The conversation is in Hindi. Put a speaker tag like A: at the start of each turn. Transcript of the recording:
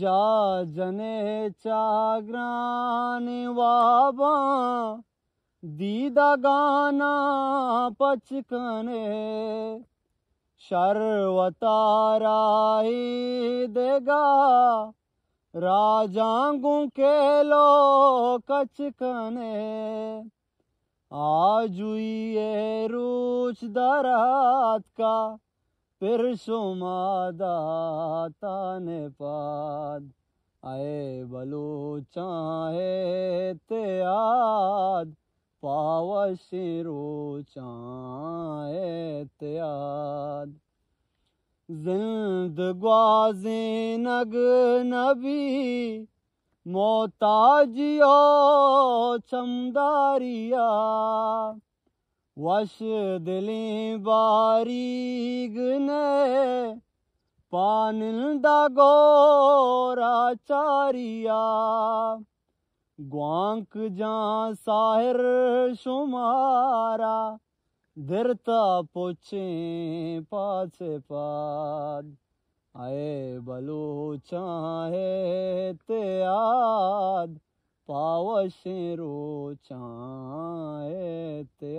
A: जा जने चाग्रान वाबा दीदा गाना पचकने शर्वताराही देगा राजांगू के लो कचकने ये रूच दरात का फिर सुमादाता ने पाद आए बलो है ते आद पाव रोचा है ते आद जिंद ग्वाजी नग नबी मोताजियो चमदारिया वश दिली बारी गने पानिल्दा चारिया ग्वांक जा साहिर सुमारा दिरता पोछे पाछे पाद आए बलो चाहे ते आद पावशे रो चाहे ते